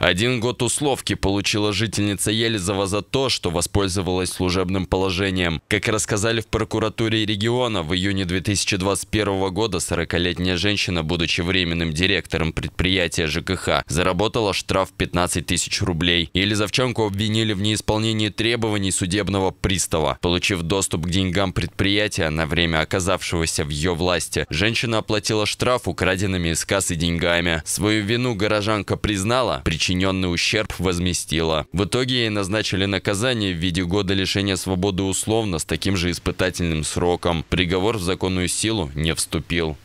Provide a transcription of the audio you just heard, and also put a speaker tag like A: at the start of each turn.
A: Один год условки получила жительница Елизова за то, что воспользовалась служебным положением. Как рассказали в прокуратуре региона, в июне 2021 года 40-летняя женщина, будучи временным директором предприятия ЖКХ, заработала штраф 15 тысяч рублей. Елизовченко обвинили в неисполнении требований судебного пристава. Получив доступ к деньгам предприятия на время оказавшегося в ее власти, женщина оплатила штраф украденными из кассы деньгами. Свою вину горожанка признала, причиной причиненный ущерб возместила. В итоге ей назначили наказание в виде года лишения свободы условно с таким же испытательным сроком. Приговор в законную силу не вступил.